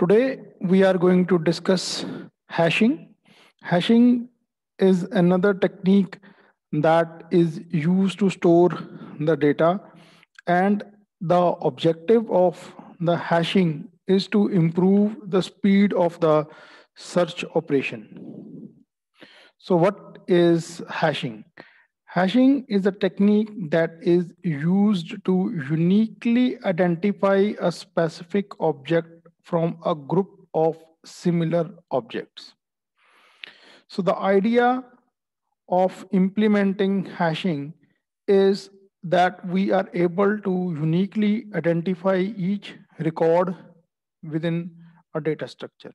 Today, we are going to discuss hashing. Hashing is another technique that is used to store the data. And the objective of the hashing is to improve the speed of the search operation. So what is hashing? Hashing is a technique that is used to uniquely identify a specific object from a group of similar objects. So the idea of implementing hashing is that we are able to uniquely identify each record within a data structure.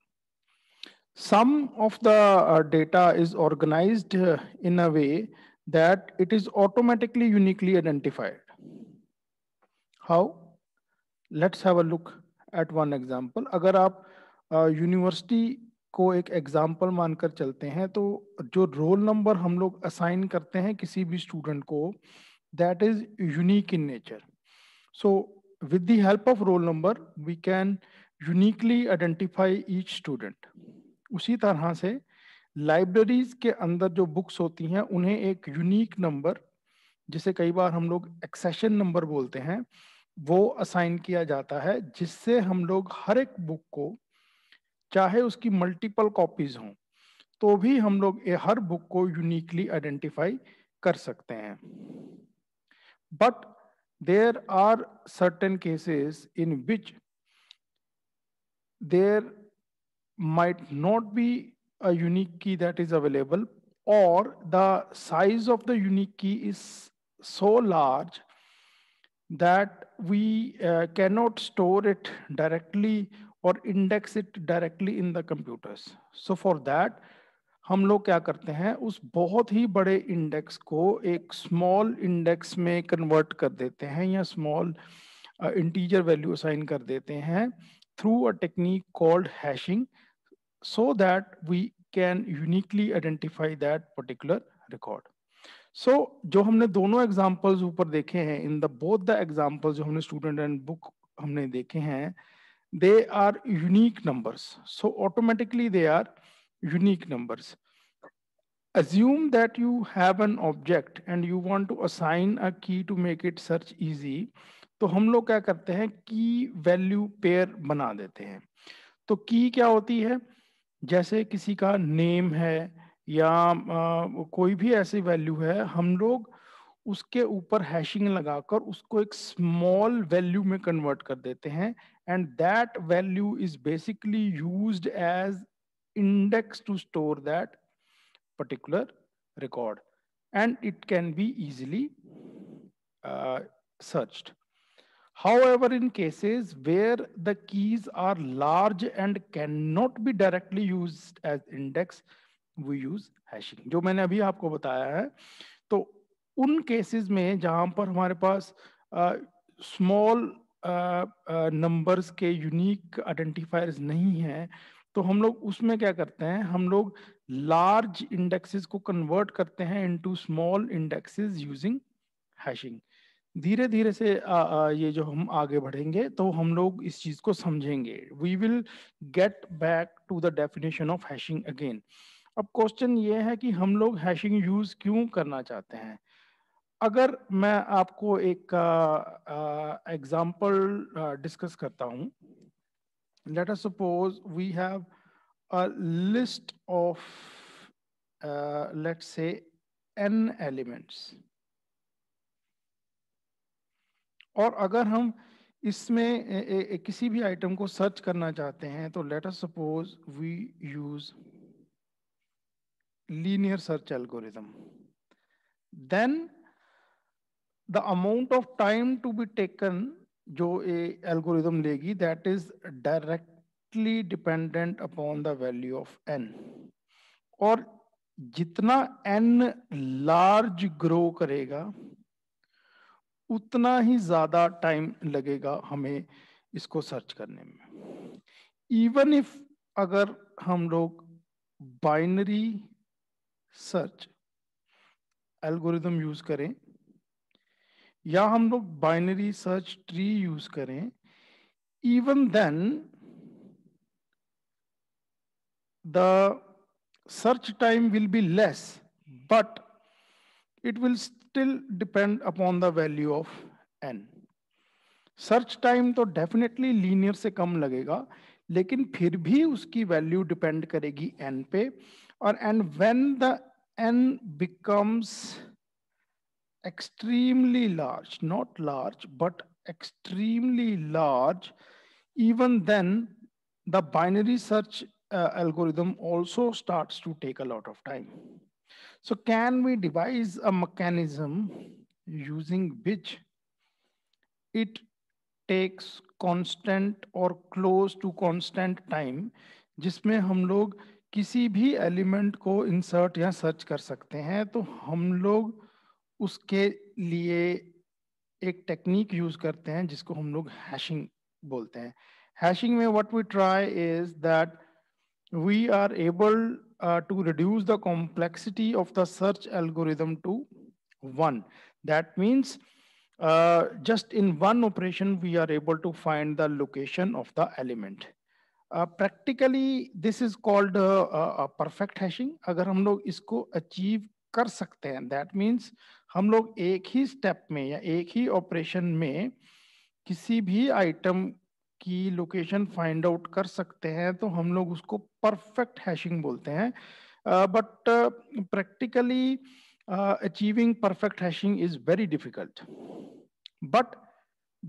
Some of the uh, data is organized uh, in a way that it is automatically uniquely identified. How? Let's have a look at one example अगर आप university को एक example मानकर चलते हैं तो जो roll number हम लोग असाइन करते हैं किसी भी स्टूडेंट को that is unique in nature so with the help of roll number we can uniquely identify each student उसी तरह से लाइब्रेरीज के अंदर जो बुक्स होती हैं उन्हें एक यूनिक नंबर जिसे कई बार हम लोग एक्सेशन नंबर बोलते हैं वो असाइन किया जाता है जिससे हम लोग हर एक बुक को चाहे उसकी मल्टीपल कॉपीज हों तो भी हम लोग हर बुक को यूनिकली आइडेंटिफाई कर सकते हैं but there are certain cases in which there might not be a unique key that is available और the size of the unique key is so large that we uh, cannot store it directly और index it directly in the computers so for that हम लोग क्या करते हैं उस बहुत ही बड़े इंडेक्स को एक स्मॉल इंडेक्स में कन्वर्ट कर देते हैं या स्मॉल इंटीजर वैल्यू असाइन कर देते हैं through a technique called hashing so that we can uniquely identify that particular record so so, जो हमने दोनों एग्जाम्पल्स ऊपर देखे हैं in the both the examples जो हमने स्टूडेंट एंड बुक हमने देखे हैं they are unique numbers so automatically they are unique numbers assume that you have an object and you want to assign a key to make it search easy तो हम लोग क्या करते हैं की वैल्यू पेयर बना देते हैं तो की क्या होती है जैसे किसी का नेम है या आ, कोई भी ऐसी वैल्यू है हम लोग उसके ऊपर हैशिंग लगाकर उसको एक स्मॉल वैल्यू में कन्वर्ट कर देते हैं and that value is basically use as index to store that particular record and it can be easily search however in cases cases the keys are large and can not be directly use as index we use hashing जो मैंने अभी आपको बताया है तो उन cases में जहां पर हमारे पास स्मॉल नंबर्स के यूनिक आइडेंटिफायर्स नहीं है तो हम लोग उसमें क्या करते हैं हम लोग लार्ज इंडेक्सेस को कन्वर्ट करते हैं into small indexes using hashing धीरे धीरे से आ, आ, ये जो हम आगे बढ़ेंगे तो हम लोग इस चीज को समझेंगे we will get back to the definition of hashing again अब क्वेश्चन ये है कि हम लोग हैशिंग यूज क्यों करना चाहते हैं अगर मैं आपको एक एग्जांपल डिस्कस करता हूँ let us suppose we have a list of uh, say n elements और अगर हम इसमें ए, ए, किसी भी आइटम को सर्च करना चाहते हैं तो let us suppose we use linear search algorithm. Then the amount of time to be taken jo a algorithm legi that is directly dependent upon the value of n. और jitna n large grow karega utna hi zyada time lagega hame isko search karne mein even if agar hum log binary search algorithm use करें या हम लोग binary search tree use करें even then the search time will be less but it will still depend upon the value of n search time तो definitely linear से कम लगेगा लेकिन फिर भी उसकी वैल्यू डिपेंड करेगी एन पे or and when the n becomes extremely large, not large, but extremely large, even then the binary search uh, algorithm also starts to take a lot of time. So can we devise a mechanism using which it takes constant or close to constant time जिसमें हम लोग किसी भी element को insert या search कर सकते हैं तो हम लोग उसके लिए एक टेक्निक यूज करते हैं जिसको हम लोग हैशिंग बोलते हैं हैशिंग में what we try is that we are able to reduce the complexity of the search algorithm to one that means just in one operation we are able to find the location of the element practically this is called perfect hashing अगर हम लोग इसको achieve कर सकते हैं that means हम लोग एक ही स्टेप में या एक ही ऑपरेशन में किसी भी आइटम की लोकेशन फाइंड आउट कर सकते हैं तो हम लोग उसको परफेक्ट हैशिंग बोलते हैं but practically achieving perfect hashing is very difficult but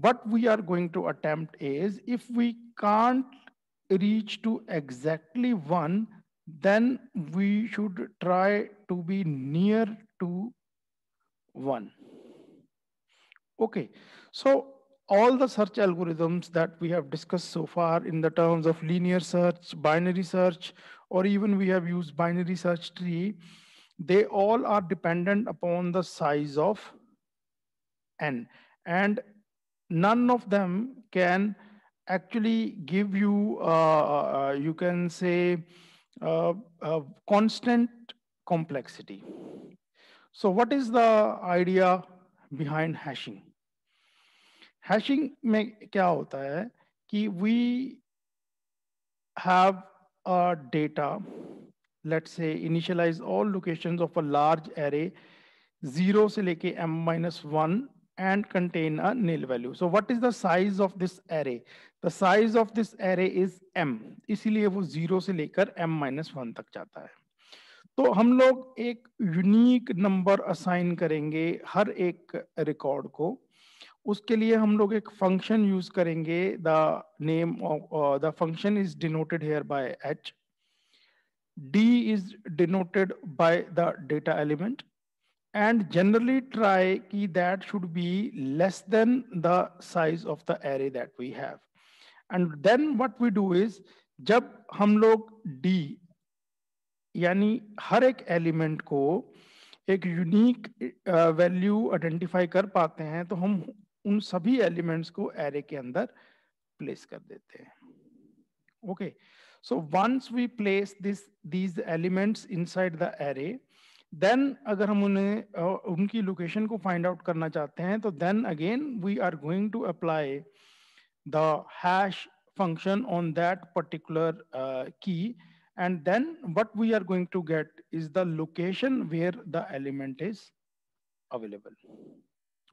what we are going to attempt is if we can't reach to exactly one, then we should try to be near to one. Okay, so all the search algorithms that we have discussed so far in the terms of linear search, binary search, or even we have used binary search tree, they all are dependent upon the size of n. And none of them can actually give you, uh, uh, uh you can say, uh, constant complexity. So what is the idea behind hashing? Hashing means क्या होता we have a data, let's say initialize all locations of a large array, zero से लेके m minus one and contain a nil value. So what is the size of this array? The size of this array is m इसीलिए वो zero से लेकर M minus one तक जाता है तो हम लोग एक यूनिक नंबर असाइन करेंगे हर एक रिकॉर्ड को उसके लिए हम लोग एक फंक्शन यूज करेंगे the name of the function is denoted here by h d is denoted by the data element and generally try key that should be less than the size of the array that we have and then what we do is जब हम लोग D यानी हर एक element को एक unique value identify कर पाते हैं तो हम उन सभी एलिमेंट्स को एरे के अंदर प्लेस कर देते हैं okay so once we place this these elements inside the array then अगर हम उन्हें उनकी लोकेशन को फाइंड आउट करना चाहते हैं तो then again we are going to apply the hash function on that particular uh, key. And then what we are going to get is the location where the element is available.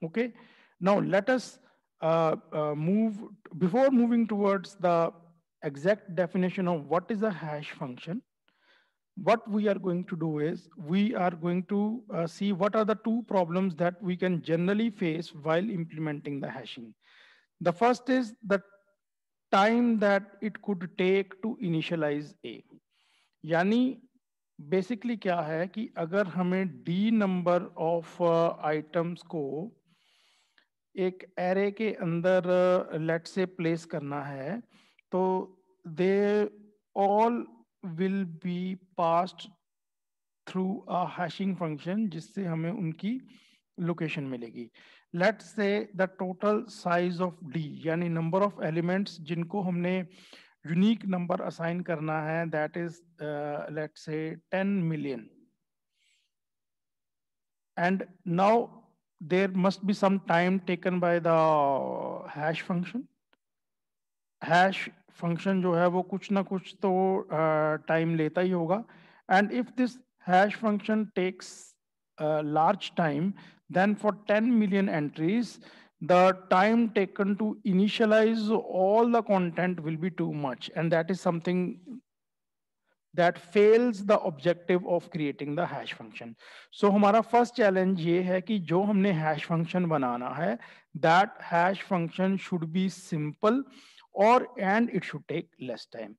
Okay. Now let us uh, uh, move, before moving towards the exact definition of what is a hash function, what we are going to do is we are going to uh, see what are the two problems that we can generally face while implementing the hashing. The first is the time that it could take to initialize A. यानी basically क्या है कि अगर हमें D number of items को एक array के अंदर लेट से प्लेस करना है तो they all will be passed through a hashing function जिससे हमें उनकी लोकेशन मिलेगी let say the total size of D यानी नंबर ऑफ एलिमेंट्स जिनको हमने यूनिक नंबर असाइन करना है that is let say 10 million and now there must be some time taken by the hash function hash function जो है वो कुछ ना कुछ तो टाइम uh, लेता ही होगा and if this hash function takes large time Then for 10 million entries, the time taken to initialize all the content will be too much. And that is something that fails the objective of creating the hash function. So हमारा first challenge ye hai ki jo humne hash function banana hai that hash function should be simple or and it should take less time.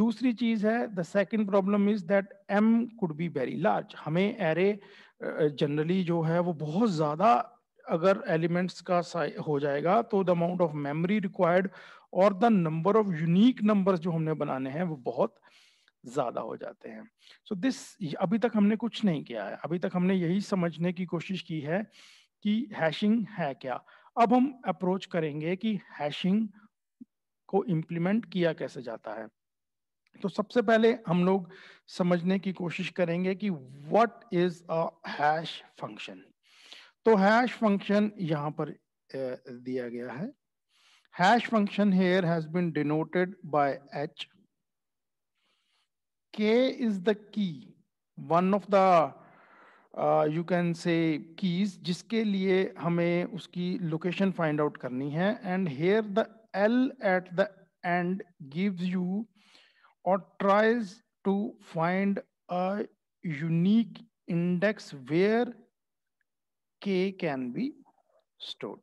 दूसरी चीज है the second problem is that m could be very large. हमें array generally जो है वो बहुत ज़्यादा अगर एलिमेंट्स का हो जाएगा तो the amount of memory required और the number of unique numbers जो हमने बनाने हैं वो बहुत ज़्यादा हो जाते हैं सो so दिस अभी तक हमने कुछ नहीं किया है अभी तक हमने यही समझने की कोशिश की है कि हैशिंग है क्या अब हम अप्रोच करेंगे कि हैशिंग को इम्प्लीमेंट किया कैसे जाता है तो सबसे पहले हम लोग समझने की कोशिश करेंगे कि वट इज अश फंक्शन तो हैश फंक्शन यहां पर दिया गया है hash function here has been denoted by h k is the key one of the you can say keys जिसके लिए हमें उसकी लोकेशन फाइंड आउट करनी है and here the l at the and gives you or tries to find a unique index where k can be stored.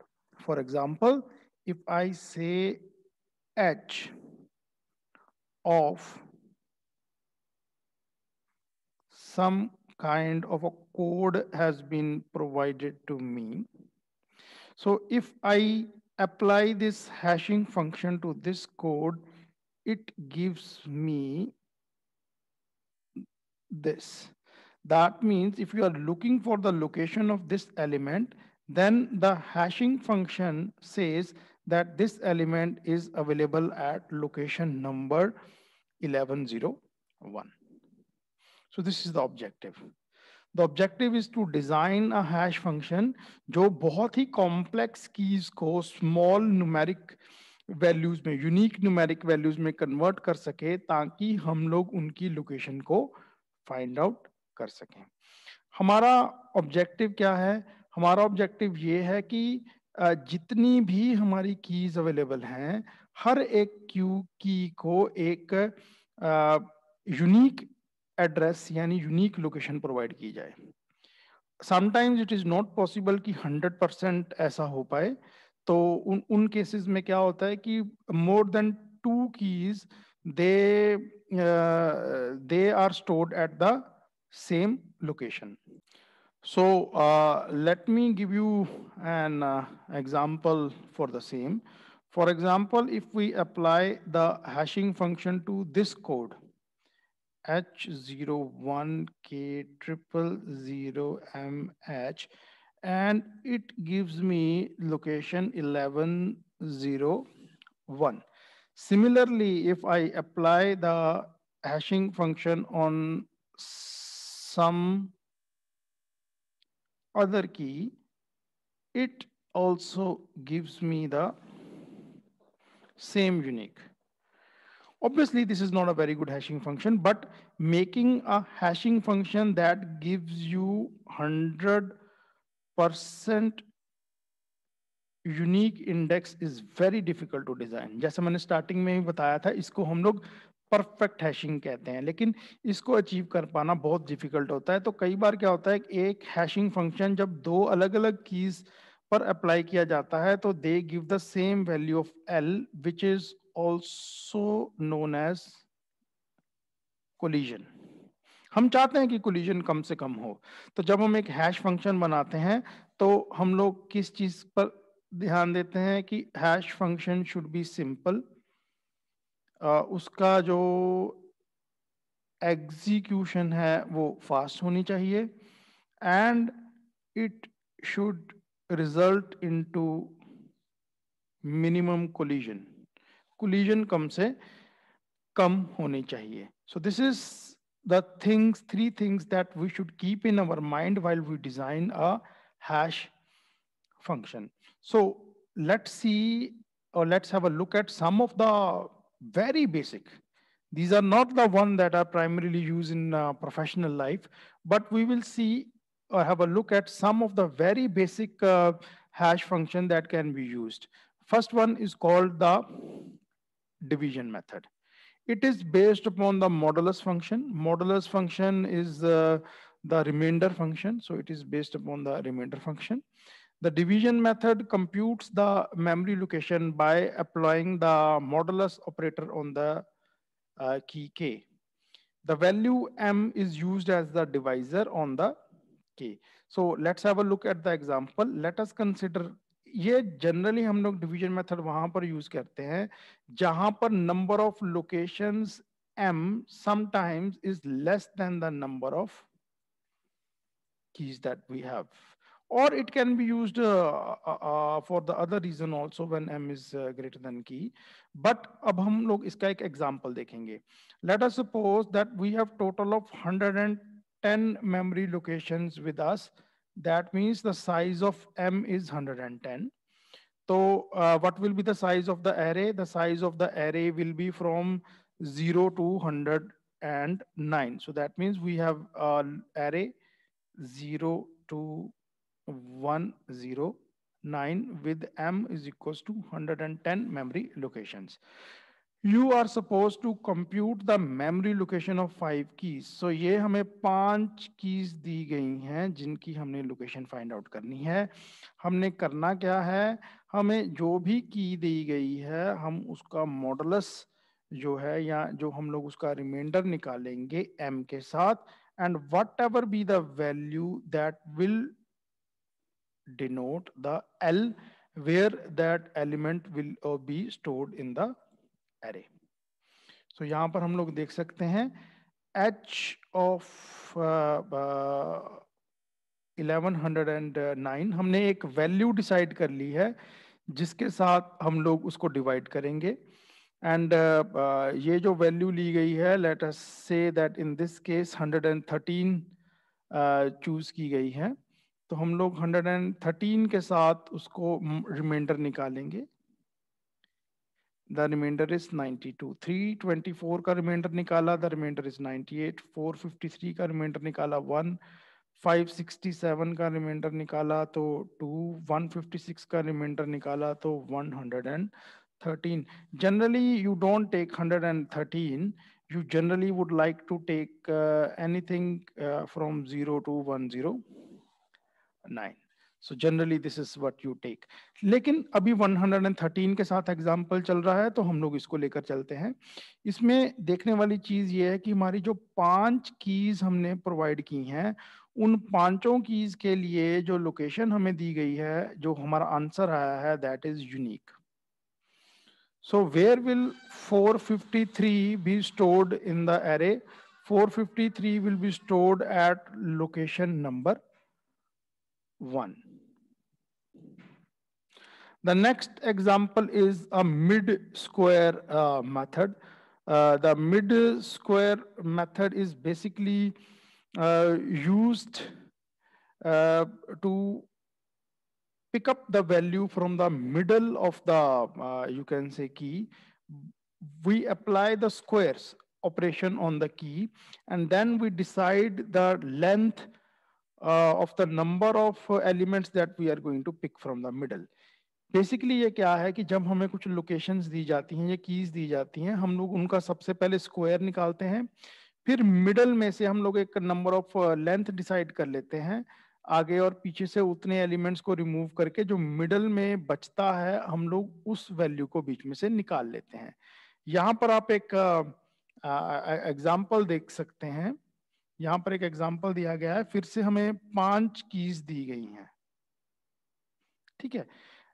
For example, if I say h of some kind of a code has been provided to me. So if I apply this hashing function to this code, it gives me this. That means if you are looking for the location of this element, then the hashing function says that this element is available at location number 1101. So this is the objective. The objective is to design a hash function जो बहुत complex keys को small numeric values में unique numeric values में convert कर सके ताकि हम लोग उनकी लोकेशन को फाइंड आउट कर सकें हमारा ऑब्जेक्टिव क्या है हमारा ऑब्जेक्टिव ये है कि जितनी भी हमारी कीज अवेलेबल हैं हर एक क्यू की को एक यूनिक एड्रेस यानी यूनिक लोकेशन प्रोवाइड की जाए sometimes it is not possible कि 100 परसेंट ऐसा हो पाए तो उन उन केसेस में क्या होता है कि more than two keys they they are stored at the same location so let me give you an example for the same for example if we apply the hashing function to this code h zero one k triple zero m h and it gives me location 1101. Similarly, if I apply the hashing function on some other key, it also gives me the same unique. Obviously, this is not a very good hashing function, but making a hashing function that gives you 100 percent unique index is very difficult to design जैसे मैंने starting में ही बताया था इसको हम लोग perfect hashing कहते हैं लेकिन इसको अचीव कर पाना बहुत डिफिकल्ट होता है तो कई बार क्या होता है एक हैशिंग फंक्शन जब दो अलग अलग कीज पर अप्लाई किया जाता है तो they give the same value of l which is also known as collision हम चाहते हैं कि कोलिजन कम से कम हो तो जब हम एक हैश फंक्शन बनाते हैं तो हम लोग किस चीज पर ध्यान देते हैं कि hash function should be simple उसका जो एग्जीक्यूशन है वो फास्ट होनी चाहिए and it should result into minimum collision collision कम से कम होनी चाहिए so this is the things, three things that we should keep in our mind while we design a hash function. So let's see, or let's have a look at some of the very basic. These are not the one that are primarily used in uh, professional life, but we will see or have a look at some of the very basic uh, hash function that can be used. First one is called the division method. It is based upon the modulus function. Modulus function is the, uh, the remainder function. So it is based upon the remainder function. The division method computes the memory location by applying the modulus operator on the uh, key K. The value M is used as the divisor on the K. So let's have a look at the example. Let us consider ये generally हम लोग division method वहां पर use करते हैं जहां पर number of location m sometimes is less than the number of keys that we have or it can be used uh, uh, for the other reason also when m is uh, greater than key but ab hum log iska ek example dekhenge let us suppose that we have total of 110 memory locations with us That means the size of M is 110. So uh, what will be the size of the array? The size of the array will be from 0 to 109. So that means we have an array 0 to 109 with M is equals to 110 memory locations. You are suppose to compute the memory location of five keys so ये हमें पांच keys दी गई हैं जिनकी हमने location find out करनी है हमने करना क्या है हमें जो भी की दी गई है हम उसका मॉडलस जो है या जो हम लोग उसका रिमाइंडर निकालेंगे एम के साथ and whatever be the value that will denote the L where that element will be stored in the array so यहाँ पर हम लोग देख सकते हैं H of eleven hundred and nine हमने एक वैल्यू डिसाइड कर ली है जिसके साथ हम लोग उसको डिवाइड करेंगे एंड uh, uh, ये जो वैल्यू ली गई है let us say that in this case 113 choose uh, की गई है तो हम लोग 113 के साथ उसको रिमाइंडर निकालेंगे द रिमाइंडर इज 92 324 का रिमाइंडर निकाला द रिमाइंडर इज 98 453 का रिमाइंडर निकाला 1 567 का रिमाइंडर निकाला तो 2 156 का रिमाइंडर निकाला तो 113 generally you don't take 113 you generally would like to take uh, anything uh, from 0 to 109 so generally this is what you take लेकिन अभी 113 के साथ एग्जाम्पल चल रहा है तो हम लोग इसको लेकर चलते हैं इसमें देखने वाली चीज ये है कि हमारी जो पांच कीज हमने प्रोवाइड की हैं उन पांचों कीज के लिए जो लोकेशन हमें दी गई है जो हमारा आंसर आया है that is unique so where will 453 be stored in the array 453 will be stored at location number one The next example is a mid-square uh, method. Uh, the mid-square method is basically uh, used uh, to pick up the value from the middle of the, uh, you can say key. We apply the squares operation on the key, and then we decide the length uh, of the number of elements that we are going to pick from the middle. Basically ये क्या है कि जब हमें कुछ locations दी जाती हैं या कीज दी जाती हैं हम लोग उनका सबसे पहले स्क्वायर निकालते हैं फिर मिडल में से हम लोग एक नंबर ऑफ लेंथ डिसाइड कर लेते हैं आगे और पीछे से उतने एलिमेंट्स को रिमूव करके जो मिडल में बचता है हम लोग उस वैल्यू को बीच में से निकाल लेते हैं यहाँ पर आप एक एग्जाम्पल uh, uh, uh, देख सकते हैं यहाँ पर एक एग्जाम्पल दिया गया है फिर से हमें पांच कीज दी गई हैं ठीक है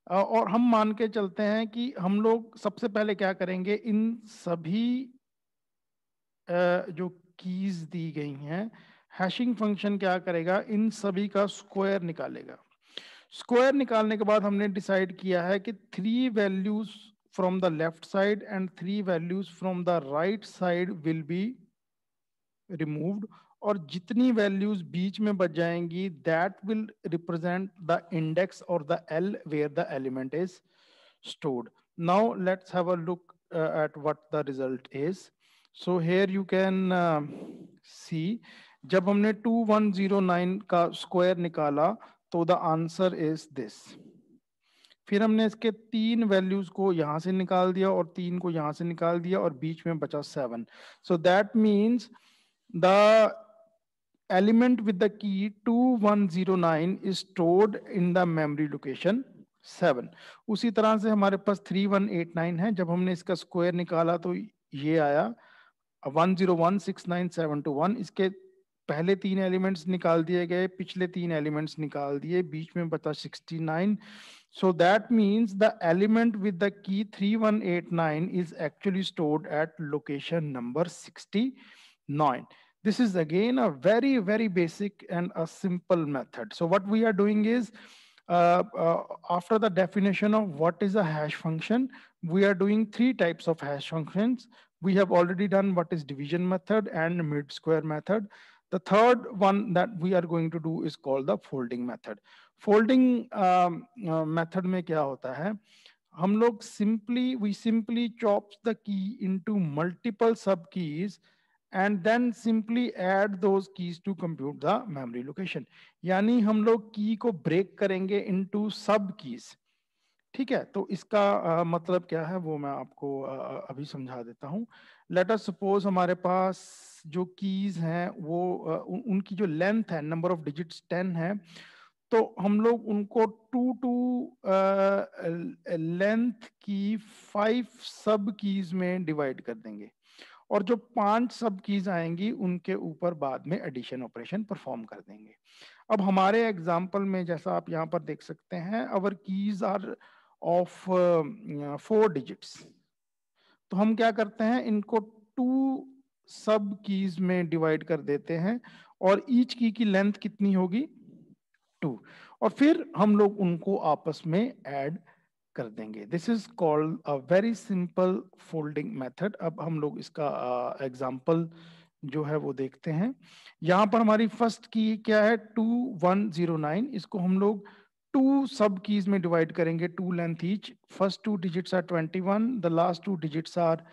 और हम मान के चलते हैं कि हम लोग सबसे पहले क्या करेंगे इन सभी जो कीज दी गई हैं हैशिंग फंक्शन क्या करेगा इन सभी का स्क्वायर निकालेगा स्क्वायर निकालने के बाद हमने डिसाइड किया है कि three values from the left side and three values from the right side will be removed और जितनी वैल्यूज बीच में बच जाएंगी that will represent the index और the L where the element is stored. Now let's have a look uh, at what the result is. So here you can uh, जब हमने 2109 का स्क्वायर निकाला तो द आंसर इज दिस फिर हमने इसके तीन वैल्यूज को यहां से निकाल दिया और तीन को यहां से निकाल दिया और बीच में बचा seven so that means the element with the key 2109 is stored in the memory location 7 उसी तरह से हमारे पास 3189 है जब हमने इसका स्क्वायर निकाला तो ये आया 10169721 इसके पहले तीन एलिमेंट्स निकाल दिए गए पिछले तीन एलिमेंट्स निकाल दिए बीच में बचा 69 so that means the element with the key 3189 is actually stored at location number 69 This is again a very, very basic and a simple method. So what we are doing is, uh, uh, after the definition of what is a hash function, we are doing three types of hash functions. We have already done what is division method and mid square method. The third one that we are going to do is called the folding method. Folding um, uh, method में kya hota hai? हम log simply we simply chops the key into multiple sub keys and then simply add those keys to compute the memory location यानी हम लोग की को break करेंगे into सब keys ठीक है तो इसका आ, मतलब क्या है वो मैं आपको आ, अभी समझा देता हूँ लेटर सपोज हमारे पास जो कीज हैं वो आ, उन, उनकी जो लेंथ है नंबर ऑफ डिजिट्स टेन है तो हम लोग उनको टू टू लेंथ की फाइव सब कीज में डिवाइड कर देंगे और जो पांच सब कीज आएंगी उनके ऊपर बाद में एडिशन ऑपरेशन परफॉर्म कर देंगे अब हमारे एग्जाम्पल में जैसा आप यहाँ पर देख सकते हैं our keys are of four digits तो हम क्या करते हैं इनको टू सब कीज में डिवाइड कर देते हैं और ईच की की लेंथ कितनी होगी टू और फिर हम लोग उनको आपस में ऐड कर देंगे this is called a very simple folding method अब हम लोग इसका एग्जाम्पल uh, जो है वो देखते हैं यहाँ पर हमारी फर्स्ट की क्या है टू वन जीरो नाइन इसको हम लोग टू सब कीज में डिवाइड करेंगे two length each first two digits are twenty one the last two digits are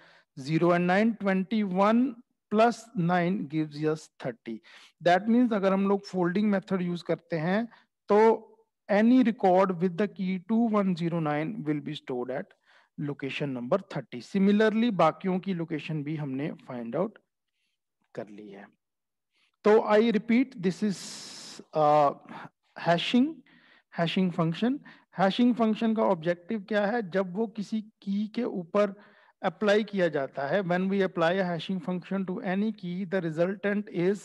zero and nine twenty one plus nine gives us thirty that means अगर हम लोग folding method use करते हैं तो any record with the key 2109 will be stored at location number 30. Similarly, बाकियों की location भी हमने find out कर ली है तो I repeat this is hashing hashing function hashing function का ऑब्जेक्टिव क्या है जब वो किसी की के ऊपर अप्लाई किया जाता है when we apply hashing function to any key the resultant is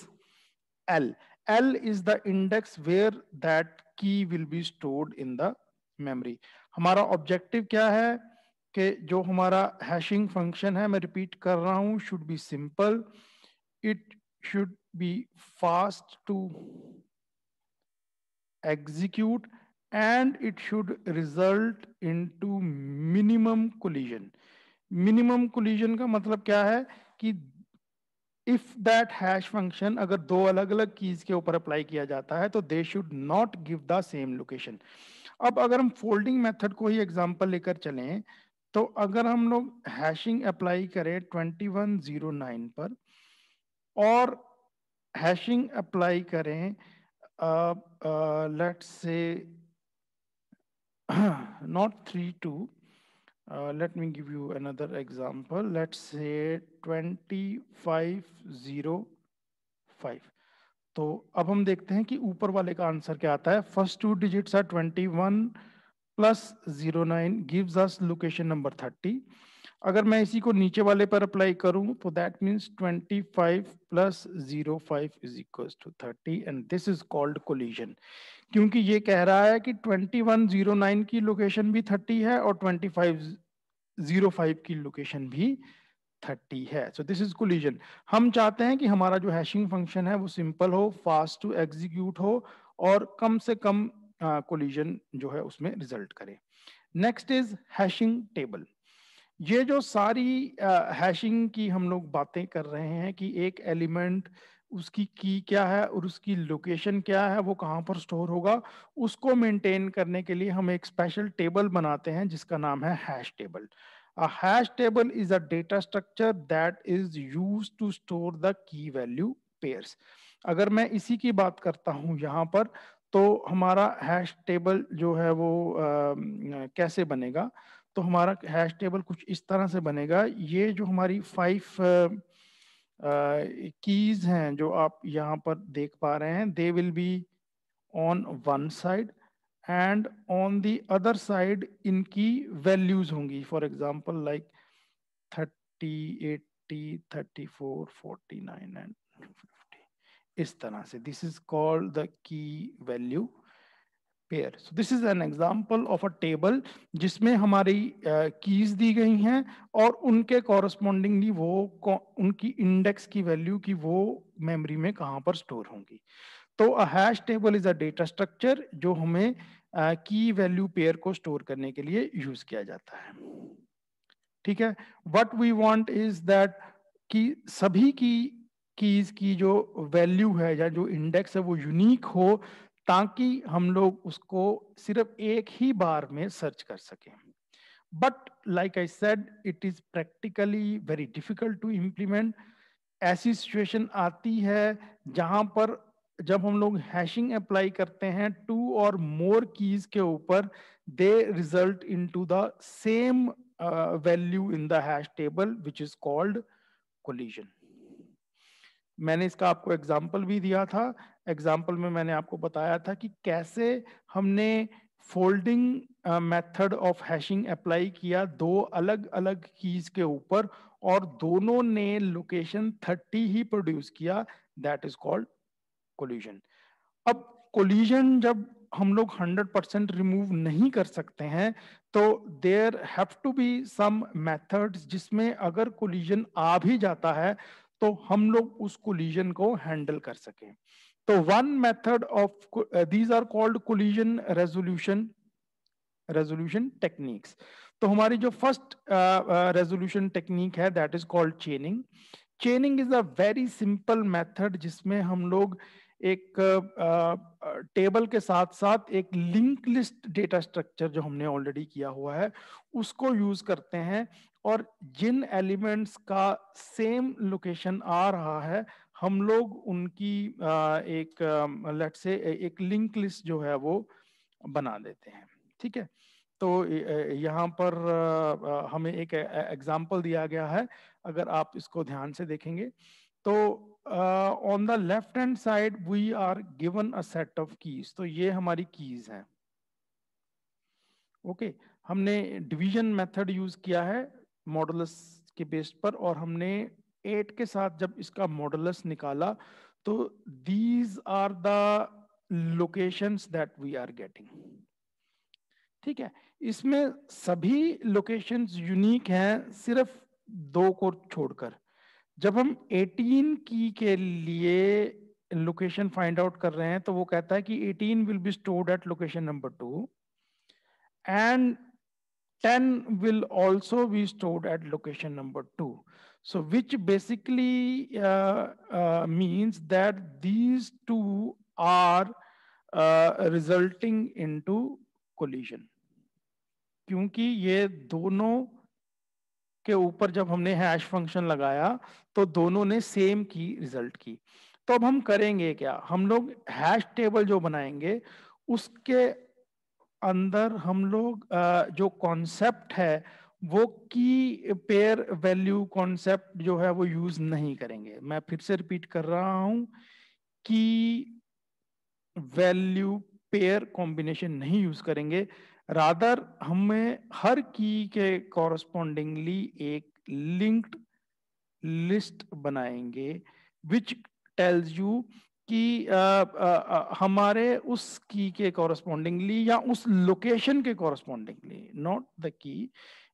L L is the index where that key will be stored in the memory. हमारा objective क्या है कि जो हमारा hashing function है मैं repeat कर रहा हूँ should be simple, it should be fast to execute and it should result into minimum collision. minimum collision का मतलब क्या है कि इफ दैट हैश फंक्शन अगर दो अलग अलग कीज के ऊपर अप्लाई किया जाता है तो they should not give the same location अब अगर हम फोल्डिंग मेथड को ही एग्जांपल लेकर चलें तो अगर हम लोग हैशिंग अप्लाई करें 2109 पर और हैशिंग अप्लाई करें let's say not three two Uh, let me give you another example. Let's say 2505. तो अब हम देखते हैं कि ऊपर वाले का आंसर क्या आता है first two digits are 21 plus 09 gives us location number 30 अगर मैं इसी को नीचे वाले पर अप्लाई करूं तो that means 25 plus 05 is equals to 30 and this is called collision क्योंकि ये कह रहा है कि 2109 की लोकेशन भी 30 है और 2505 की लोकेशन भी 30 है सो दिस इज कोलिजन हम चाहते हैं कि हमारा जो हैशिंग फंक्शन है वो सिंपल हो फास्ट टू एग्जीक्यूट हो और कम से कम कोलिजन uh, जो है उसमें रिजल्ट करे नेक्स्ट इज हैशिंग टेबल ये जो सारी हैशिंग uh, की हम लोग बातें कर रहे हैं कि एक एलिमेंट uh, उसकी की क्या है और उसकी लोकेशन क्या है वो कहाँ पर स्टोर होगा उसको मेंटेन करने के लिए हम एक स्पेशल टेबल बनाते हैं जिसका नाम है hash table a hash table is a data structure that is use to store the key value pairs अगर मैं इसी की बात करता हूँ यहाँ पर तो हमारा हैश टेबल जो है वो आ, कैसे बनेगा तो हमारा हैश टेबल कुछ इस तरह से बनेगा ये जो हमारी फाइव कीज हैं जो आप यहाँ पर देख पा रहे हैं they will be on one side and on the other side इनकी वैल्यूज होंगी for example like thirty eighty thirty four forty nine and fifty इस तरह से this is called the key value pair so this is an example of a table जिसमें हमारी keys uh, दी गई हैं और उनके कॉरस्पॉन्डिंगली वो उनकी इंडेक्स की वैल्यू की वो मेमरी में कहाँ पर स्टोर होंगी तो a hash table is a data structure जो हमें की वैल्यू पेयर को स्टोर करने के लिए यूज किया जाता है ठीक है what we want is that कि सभी की कीज की जो वैल्यू है या जो इंडेक्स है वो यूनिक हो ताकि हम लोग उसको सिर्फ एक ही बार में सर्च कर सकें but like I said it is practically very difficult to implement ऐसी सिचुएशन आती है जहां पर जब हम लोग हैशिंग अप्लाई करते हैं टू और मोर कीज के ऊपर they result into the same value in the hash table which is called collision मैंने इसका आपको एग्जाम्पल भी दिया था एग्जाम्पल में मैंने आपको बताया था कि कैसे हमने folding method of hashing apply किया दो अलग अलग कीज के ऊपर और दोनों ने लोकेशन 30 ही प्रोड्यूस किया दैट इज कॉल्ड कोल्यूजन अब कोल्यूजन जब हम लोग 100 परसेंट रिमूव नहीं कर सकते हैं तो there have to be some methods जिसमें अगर कोलिजन आ भी जाता है तो हम लोग उस कोलिजन को हैंडल कर सकें तो one method of these are called collision resolution resolution techniques तो हमारी जो फर्स्ट रेजोल्यूशन टेक्निक है that is called chaining chaining is a very simple method जिसमें हम लोग एक टेबल uh, uh, के साथ साथ एक लिंक लिस्ट डेटा स्ट्रक्चर जो हमने ऑलरेडी किया हुआ है उसको यूज करते हैं और जिन एलिमेंट्स का सेम लोकेशन आ रहा है हम लोग उनकी एक लेट से एक लिंक लिस्ट जो है वो बना देते हैं ठीक है तो यहाँ पर हमें एक एग्जाम्पल दिया गया है अगर आप इसको ध्यान से देखेंगे तो on the left hand side we are given a set of keys तो ये हमारी कीज हैं ओके okay, हमने डिवीजन मेथड यूज किया है मॉडल के बेस पर और हमने एट के साथ जब इसका मॉडलस निकाला तो these are the locations that we are getting ठीक है इसमें सभी लोकेशंस यूनिक हैं सिर्फ दो को छोड़कर जब हम 18 की के लिए लोकेशन फाइंड आउट कर रहे हैं तो वो कहता है कि 18 will be stored at location number two and 10 will also be stored at location number two So which basically uh, uh, means that these two are uh, resulting into collision. क्योंकि ये दोनों के ऊपर जब हमने हैश फंक्शन लगाया तो दोनों ने सेम की रिजल्ट की तो अब हम करेंगे क्या हम लोग हैश टेबल जो बनाएंगे उसके अंदर हम लोग uh, जो कॉन्सेप्ट है वो की पेयर वैल्यू कॉन्सेप्ट जो है वो यूज नहीं करेंगे मैं फिर से रिपीट कर रहा हूं कि वैल्यू पेयर कॉम्बिनेशन नहीं यूज करेंगे रादर हमें हर की के कॉरस्पॉन्डिंगली एक लिंक्ड लिस्ट बनाएंगे विच टेल्स यू कि आ, आ, आ, हमारे उस की के कॉरस्पॉन्डिंगली या उस लोकेशन के कॉरस्पॉन्डिंगली नॉट द की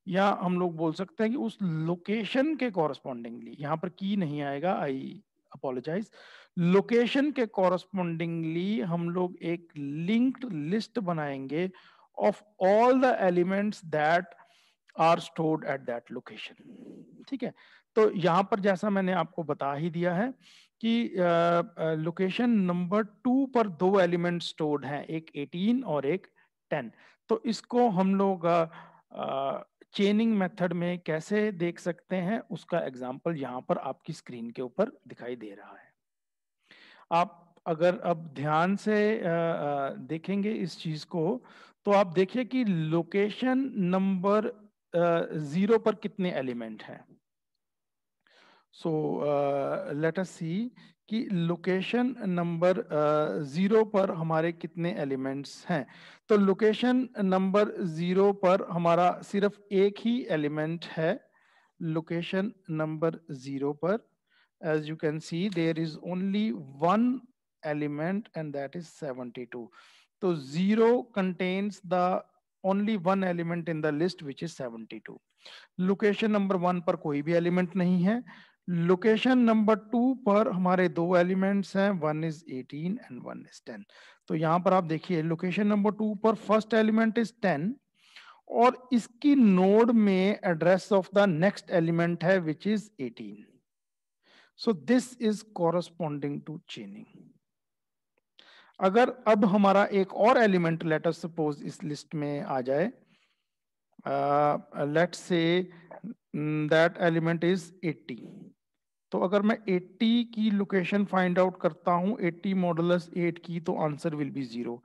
या हम लोग बोल सकते हैं कि उस लोकेशन के कॉरस्पॉन्डिंगली यहाँ पर की नहीं आएगा आई अपोलोजाइज लोकेशन के कॉरस्पॉन्डिंगली हम लोग एक लिंक्ड लिस्ट बनाएंगे of all the elements that are stored at that location ठीक है तो यहाँ पर जैसा मैंने आपको बता ही दिया है कि लोकेशन नंबर टू पर दो एलिमेंट स्टोर्ड हैं एक 18 और एक 10 तो इसको हम लोग चेनिंग मेथड में कैसे देख सकते हैं उसका एग्जाम्पल यहाँ पर आपकी स्क्रीन के ऊपर दिखाई दे रहा है आप अगर अब ध्यान से देखेंगे इस चीज को तो आप देखिए कि लोकेशन नंबर जीरो पर कितने एलिमेंट हैं सो लेट अस सी कि लोकेशन नंबर जीरो पर हमारे कितने एलिमेंट्स हैं तो लोकेशन नंबर जीरो पर हमारा सिर्फ एक ही एलिमेंट है लोकेशन नंबर जीरो पर as you can see there is only one element and that is seventy two तो zero contains the only one element in the list which is seventy two location number one पर कोई भी element नहीं है location number two पर हमारे दो elements हैं one is eighteen and one is ten तो यहाँ पर आप देखिए लोकेशन नंबर टू पर फर्स्ट एलिमेंट इज टेन और इसकी नोड में address of the next element है which is eighteen so this is corresponding to chaining अगर अब हमारा एक और एलिमेंट लेटर सपोज इस लिस्ट में आ जाए late say that element is 80 तो अगर मैं 80 की लोकेशन फाइंड आउट करता हूं 80 मॉडलस 8 की तो आंसर विल बी जीरो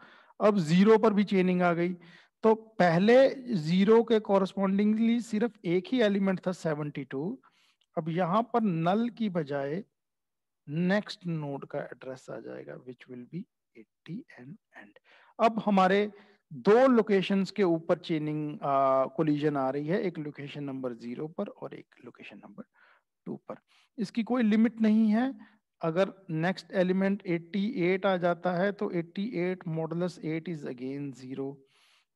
अब जीरो पर भी चेनिंग आ गई तो पहले जीरो के कॉरस्पॉन्डिंगली सिर्फ एक ही एलिमेंट था 72 अब यहां पर नल की बजाय नेक्स्ट नोड का एड्रेस आ जाएगा which will be 80 and and अब हमारे दो लोकेशंस के ऊपर चेनिंग कोलिजन आ रही है एक लोकेशन नंबर जीरो पर और एक लोकेशन नंबर टू पर इसकी कोई लिमिट नहीं है अगर नेक्स्ट एलिमेंट 88 आ जाता है तो 88 eight modulus eight is again zero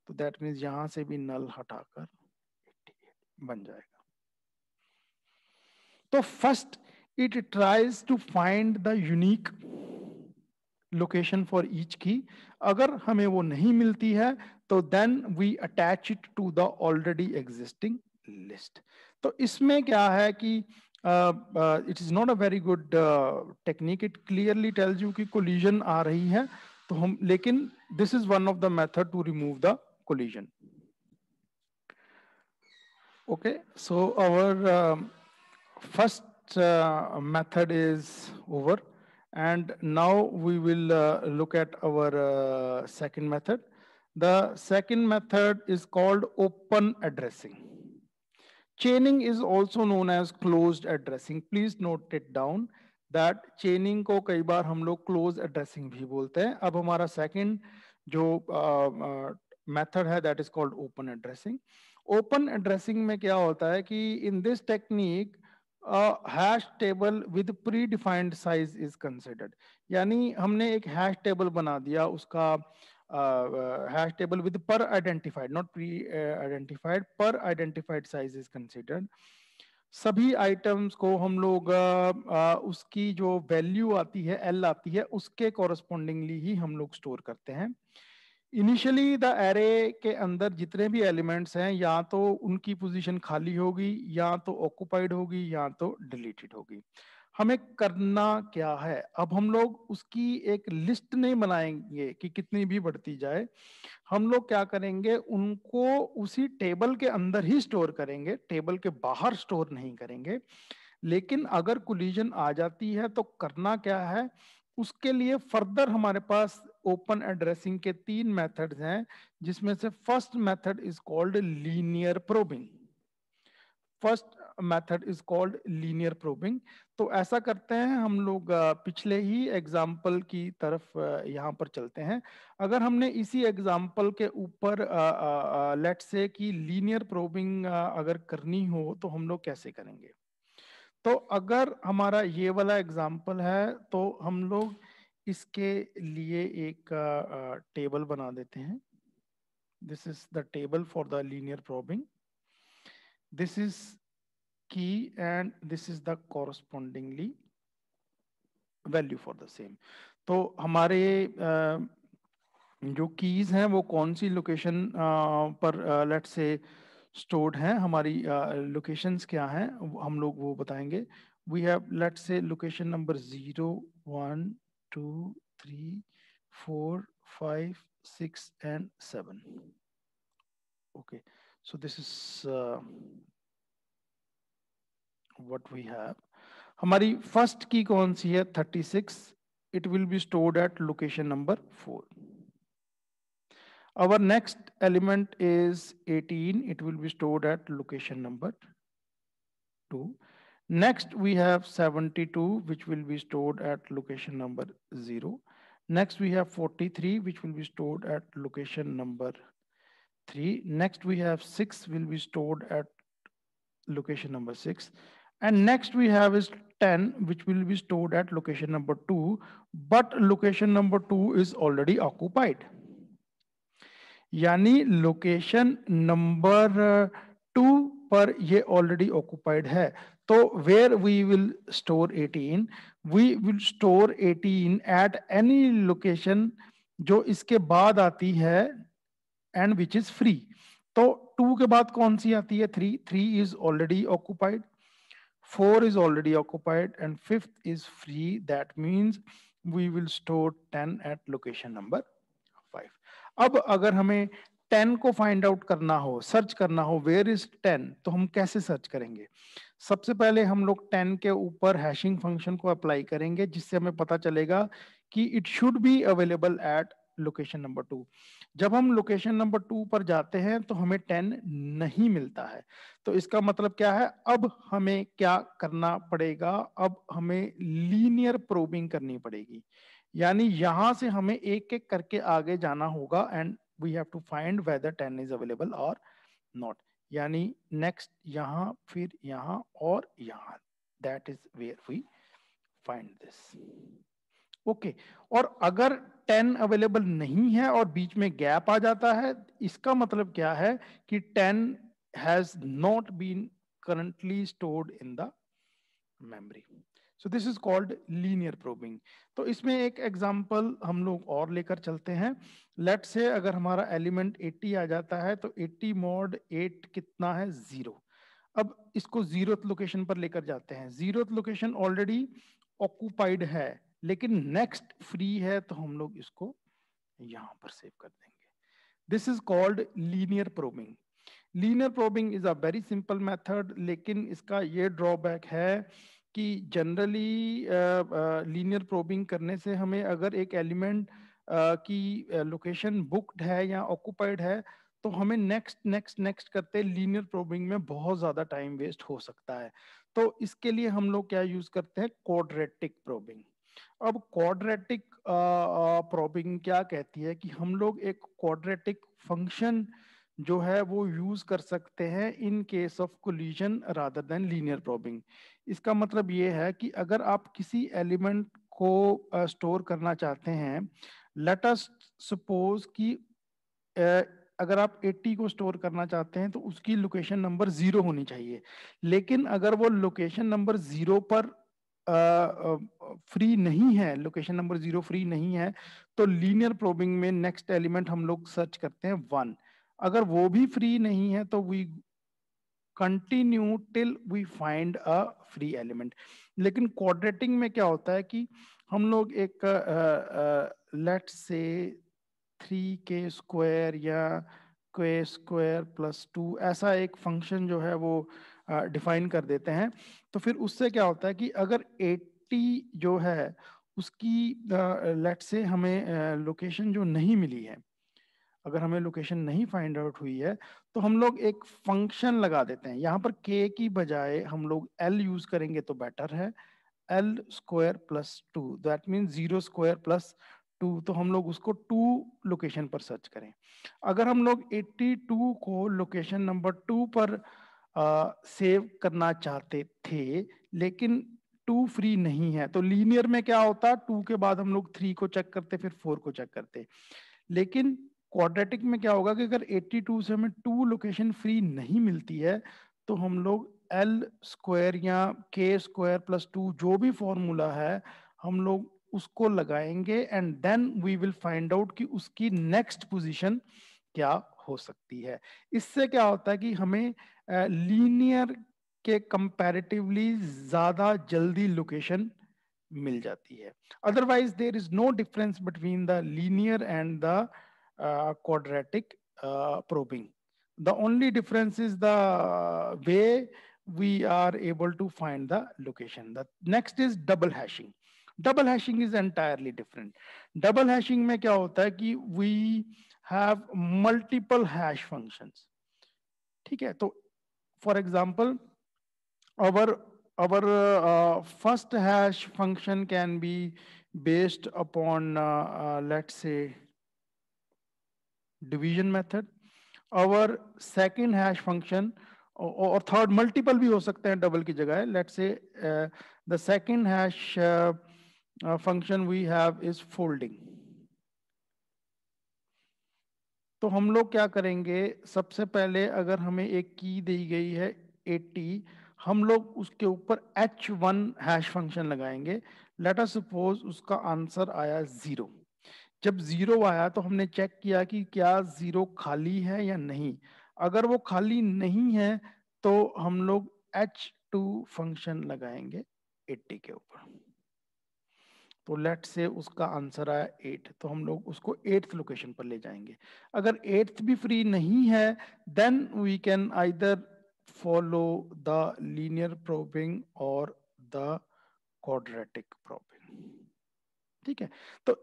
तो दैट मीन यहां से भी नल हटाकर 88 बन जाएगा तो first it tries to find the unique location for each key अगर हमें वो नहीं मिलती है तो then we attach it to the already existing list तो इसमें क्या है कि it is not a very good technique it clearly tells you कि कोलिजन आ रही है तो हम लेकिन this is one of the method to remove the collision okay so our um, first uh, method is over and now we will uh, look at our uh, second method the second method is called open addressing chaining is also known as close addressing please note it down that chaining को कई बार हम लोग close addressing भी बोलते हैं अब हमारा second जो मेथड है that is called open addressing open addressing में क्या होता है कि in this technique hash table with predefined size is considered यानी हमने एक हैश टेबल बना दिया उसका Uh, uh, hash table with per identified, not pre-identified, uh, per identified size is considered. सभी आइटम्स को हम लोग उसकी जो वैल्यू आती है एल आती है उसके कॉरस्पॉन्डिंगली ही हम लोग स्टोर करते हैं इनिशियली द एरे के अंदर जितने भी एलिमेंट्स हैं या तो उनकी पोजीशन खाली होगी या तो ऑक्यूपाइड होगी या तो डिलीटेड होगी हमें करना क्या है अब हम लोग उसकी एक लिस्ट नहीं बनाएंगे कि कितनी भी बढ़ती जाए हम लोग क्या करेंगे उनको उसी टेबल के अंदर ही स्टोर करेंगे टेबल के बाहर स्टोर नहीं करेंगे लेकिन अगर कुलिजन आ जाती है तो करना क्या है उसके लिए फर्दर हमारे पास ओपन एड्रेसिंग के तीन मेथड्स हैं जिसमें से first method is called linear probing first method is called linear probing तो ऐसा करते हैं हम लोग पिछले ही एग्जाम्पल की तरफ यहाँ पर चलते हैं अगर हमने इसी एग्जाम्पल के ऊपर लेट से कि लीनियर प्रोबिंग अगर करनी हो तो हम लोग कैसे करेंगे तो अगर हमारा ये वाला एग्जाम्पल है तो हम लोग इसके लिए एक टेबल बना देते हैं this is the table for the linear probing this is key and this is the correspondingly value for the same तो हमारे जो कीज हैं वो कौन सी लोकेशन पर लेट से स्टोर्ड हैं हमारी लोकेशंस क्या हैं हम लोग वो बताएंगे we have let say location number zero one two three four five six and seven okay so this is uh, what we have. हमारी first key कौन सी 36 it will be stored at location number 4 our next element is 18 it will be stored at location number 2 next we have 72 which will be stored at location number 0 next we have 43 which will be stored at location number 3 next we have 6 will be stored at location number 6 And next we have is 10, which will be stored at location number two, but location number two is already occupied. यानी location number two पर ये already occupied है तो where we will store 18 we will store 18 at any location जो इसके बाद आती है एंड विच इज फ्री तो टू के बाद कौन सी आती है three three is already occupied four is already occupied and fifth is free. That means we will store 10 at location number 5 ab agar hame 10 को फाइंड आउट करना हो सर्च करना हो वेयर इज 10 तो हम कैसे सर्च करेंगे सबसे पहले हम लोग 10 के ऊपर हैशिंग फंक्शन को अप्लाई करेंगे जिससे हमें पता चलेगा कि it should be available at location number two जब हम लोकेशन नंबर टू पर जाते हैं तो हमें टेन नहीं मिलता है तो इसका मतलब क्या है अब हमें क्या करना पड़ेगा अब हमें लीनियर प्रोबिंग करनी पड़ेगी यानी यहां से हमें एक एक करके आगे जाना होगा and we have to find whether ten is available और नॉट यानी नेक्स्ट यहाँ फिर यहाँ और यहाँ that is where we find this okay और अगर टेन अवेलेबल नहीं है और बीच में गैप आ जाता है इसका मतलब क्या है कि ten has not been currently stored in the memory so this is called linear probing तो इसमें एक एग्जाम्पल हम लोग और लेकर चलते हैं लेट से अगर हमारा एलिमेंट 80 आ जाता है तो 80 मॉड 8 कितना है जीरो अब इसको जीरो लोकेशन पर लेकर जाते हैं जीरो लोकेशन ऑलरेडी ऑक्यूपाइड है लेकिन नेक्स्ट फ्री है तो हम लोग इसको यहां पर सेव कर देंगे this is called linear probing linear probing is a very simple method लेकिन इसका ये ड्रॉबैक है कि जनरली लीनियर प्रोबिंग करने से हमें अगर एक एलिमेंट uh, की लोकेशन बुक्ड है या ऑक्यूपाइड है तो हमें नेक्स्ट नेक्स्ट नेक्स्ट करते लीनियर प्रोबिंग में बहुत ज़्यादा टाइम वेस्ट हो सकता है तो इसके लिए हम लोग क्या यूज़ करते हैं कोडरेटिक प्रोबिंग अब क्वाड्रेटिक प्रॉबिंग uh, uh, क्या कहती है कि हम लोग एक क्वाड्रेटिक फंक्शन जो है वो यूज कर सकते हैं in case of collision rather than linear probing इसका मतलब ये है कि अगर आप किसी एलिमेंट को स्टोर uh, करना चाहते हैं लेट अस सपोज कि uh, अगर आप 80 को स्टोर करना चाहते हैं तो उसकी लोकेशन नंबर जीरो होनी चाहिए लेकिन अगर वो लोकेशन नंबर जीरो पर फ्री नहीं है लोकेशन नंबर जीरो फ्री नहीं है तो लीनियर प्रोबिंग में नेक्स्ट एलिमेंट हम लोग सर्च करते हैं वन अगर वो भी फ्री नहीं है तो we continue till we find a free element लेकिन क्वाड्रेटिंग में क्या होता है कि हम लोग एक लेट से थ्री के स्क्वायर या के स्क्वायर प्लस टू ऐसा एक फंक्शन जो है वो uh, डिफाइन कर देते हैं तो फिर उससे क्या होता है कि अगर 80 जो है उसकी लेट से हमें लोकेशन जो नहीं मिली है अगर हमें लोकेशन नहीं फाइंड आउट हुई है तो हम लोग एक फंक्शन लगा देते हैं यहाँ पर के की बजाय हम लोग एल यूज करेंगे तो बेटर है L square plus two that mean zero square plus two तो हम लोग उसको टू लोकेशन पर सर्च करें अगर हम लोग 82 को लोकेशन नंबर टू पर uh, सेव करना चाहते थे लेकिन टू फ्री नहीं है तो लीनियर में क्या होता टू के बाद हम लोग थ्री को चेक करते फिर फोर को चेक करते लेकिन क्वाड्रेटिक में क्या होगा कि अगर 82 से हमें टू लोकेशन फ्री नहीं मिलती है तो हम लोग एल स्क्वायर या के स्क्वायर प्लस टू जो भी फॉर्मूला है हम लोग उसको लगाएंगे and then we will find out कि उसकी नेक्स्ट पोजीशन क्या हो सकती है इससे क्या होता है कि हमें लीनियर के कंपैरेटिवली ज़्यादा जल्दी लोकेशन मिल जाती है otherwise there is no difference between the linear and the quadratic uh, probing. The only difference is the way we are able to find the location. The next is double hashing. Double hashing is entirely different. Double hashing में क्या होता है कि we have multiple hash functions. ठीक है तो for example, our, our uh, first hash function can be based upon, uh, uh, let's say, division method. Our second hash function, or, third, multiple bhi ho sakte double ki jagah Let's say the second hash function we have is folding. तो हम लोग क्या करेंगे सबसे पहले अगर हमें एक की दी गई है 80 हम लोग उसके ऊपर h1 हैश फंक्शन लगाएंगे लेट अस सपोज उसका आंसर आया ज़ीरो जब ज़ीरो आया तो हमने चेक किया कि क्या ज़ीरो खाली है या नहीं अगर वो खाली नहीं है तो हम लोग h2 फंक्शन लगाएंगे 80 के ऊपर तो लेट से उसका आंसर आया एट तो हम लोग उसको एट्थ लोकेशन पर ले जाएंगे अगर एट्थ भी फ्री नहीं है then we can either follow the linear probing और द क्वाड्रेटिक प्रोबिंग ठीक है तो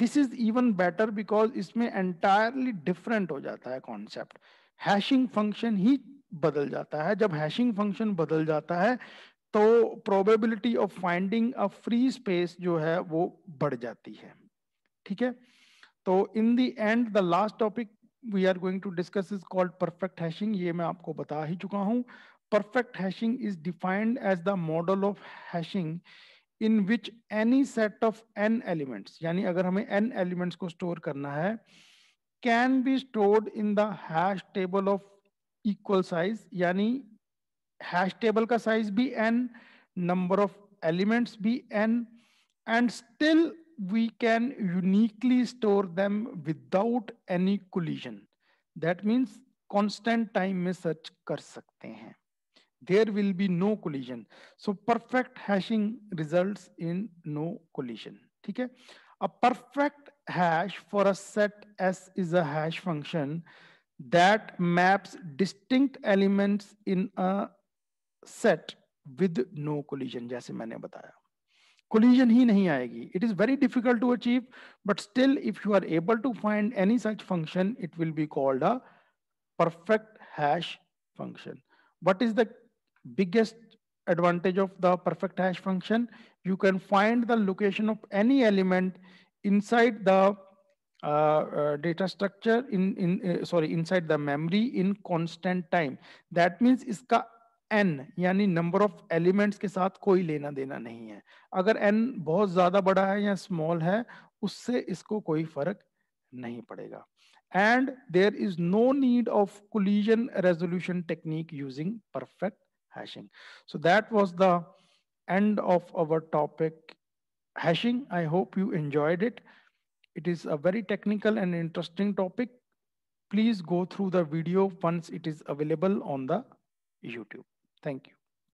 this is even better because इसमें एंटायरली डिफरेंट हो जाता है कॉन्सेप्ट हैशिंग फंक्शन ही बदल जाता है जब हैशिंग फंक्शन बदल जाता है तो probability of finding a free space जो है वो बढ़ जाती है ठीक है तो in the end the last topic we are going to discuss is called perfect hashing ये मैं आपको बता ही चुका हूँ perfect hashing is defined as the model of hashing in which any set of N elements यानी अगर हमें एन एलिमेंट्स को स्टोर करना है can be stored in दैश table of equal size यानी हैश टेबल का साइज भी एन नंबर ऑफ एलिमेंट्स भी N and still we can uniquely store them without any collision. That means constant time में search कर सकते हैं. There will be no collision. So perfect hashing results in no collision. ठीक है? A perfect hash for a set S is a hash function that maps distinct elements in a set with no collision जैसे मैंने बताया collision ही नहीं आएगी it is very difficult to achieve but still if you are able to find any such function it will be called a perfect hash function what is the biggest advantage of the perfect hash function you can find the location of any element inside the uh, uh, data structure in in uh, sorry inside the memory in constant time that means iska N यानी number of elements के साथ कोई लेना देना नहीं है अगर N बहुत ज्यादा बड़ा है या स्मॉल है उससे इसको कोई फर्क नहीं पड़ेगा and there is no need of collision resolution technique using perfect hashing so that was the end of our topic hashing I hope you enjoyed it it is a very technical and interesting topic please go through the video once it is available on the YouTube Thank you.